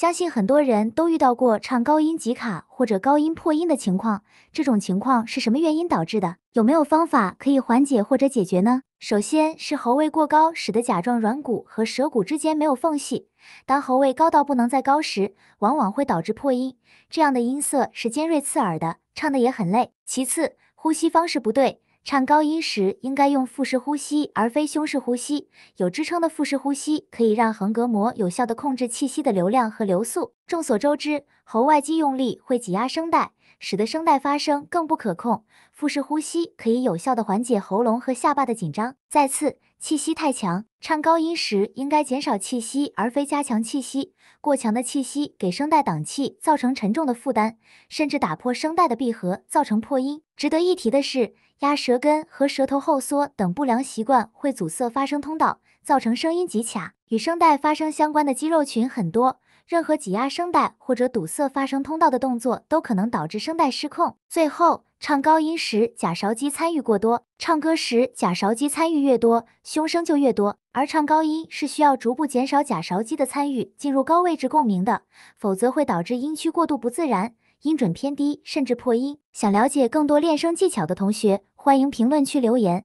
相信很多人都遇到过唱高音级卡或者高音破音的情况，这种情况是什么原因导致的？有没有方法可以缓解或者解决呢？首先是喉位过高，使得甲状软骨和舌骨之间没有缝隙，当喉位高到不能再高时，往往会导致破音，这样的音色是尖锐刺耳的，唱的也很累。其次，呼吸方式不对。唱高音时应该用腹式呼吸而非胸式呼吸。有支撑的腹式呼吸可以让横膈膜有效地控制气息的流量和流速。众所周知，喉外肌用力会挤压声带，使得声带发声更不可控。腹式呼吸可以有效地缓解喉咙和下巴的紧张。再次。气息太强，唱高音时应该减少气息，而非加强气息。过强的气息给声带挡气，造成沉重的负担，甚至打破声带的闭合，造成破音。值得一提的是，压舌根和舌头后缩等不良习惯会阻塞发声通道，造成声音极卡。与声带发声相关的肌肉群很多。任何挤压声带或者堵塞发声通道的动作，都可能导致声带失控。最后，唱高音时假勺肌参与过多，唱歌时假勺肌参与越多，胸声就越多。而唱高音是需要逐步减少假勺肌的参与，进入高位置共鸣的，否则会导致音区过度不自然，音准偏低，甚至破音。想了解更多练声技巧的同学，欢迎评论区留言。